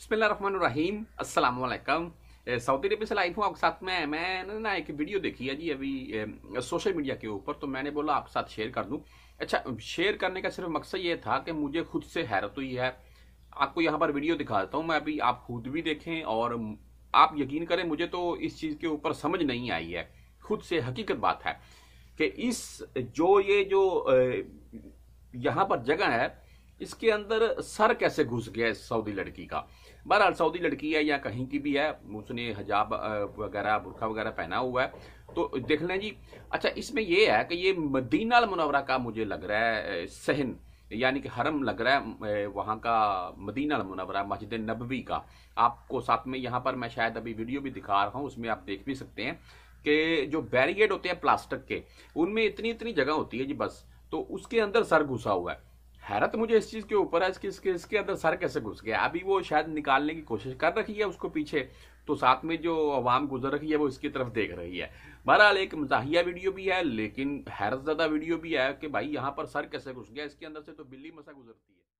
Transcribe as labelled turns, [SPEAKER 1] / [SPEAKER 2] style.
[SPEAKER 1] अस्सलाम वालेकुम Saudi Arabia से लाइव हूँ आपके साथ में मैंने ना एक वीडियो देखी है जी अभी सोशल eh, मीडिया के ऊपर तो मैंने बोला आपके साथ शेयर कर दूँ अच्छा शेयर करने का सिर्फ मकसद ये था कि मुझे खुद से हैरत हुई है आपको यहाँ पर वीडियो दिखा देता हूँ मैं अभी आप खुद भी देखें और आप यकीन करें मुझे तो इस चीज़ के ऊपर समझ नहीं आई है खुद से हकीकत बात है कि इस जो ये जो eh, यहाँ पर जगह है इसके अंदर सर कैसे घुस गया इस सऊदी लड़की का बहरहाल सऊदी लड़की है या कहीं की भी है उसने हजाब वगैरह बुरखा वगैरह पहना हुआ है तो देख लें जी अच्छा इसमें यह है कि ये मदीना मनवरा का मुझे लग रहा है सहन यानी कि हरम लग रहा है वहाँ का मदीना मुनवरा मस्जिद नबवी का आपको साथ में यहाँ पर मैं शायद अभी वीडियो भी दिखा रहा हूँ उसमें आप देख भी सकते हैं कि जो बैरिगेड होते हैं प्लास्टिक के उनमें इतनी इतनी जगह होती है जी बस तो उसके अंदर सर घुसा हुआ है हैरत मुझे इस चीज़ के ऊपर है इसके इसके इसके अंदर सर कैसे घुस गया अभी वो शायद निकालने की कोशिश कर रही है उसको पीछे तो साथ में जो आवाम गुजर रही है वो इसकी तरफ देख रही है बहरहाल एक मजाहिया वीडियो भी है लेकिन हैरत ज़्यादा वीडियो भी है कि भाई यहाँ पर सर कैसे घुस गया इसके अंदर से तो बिल्ली मसा गुजरती है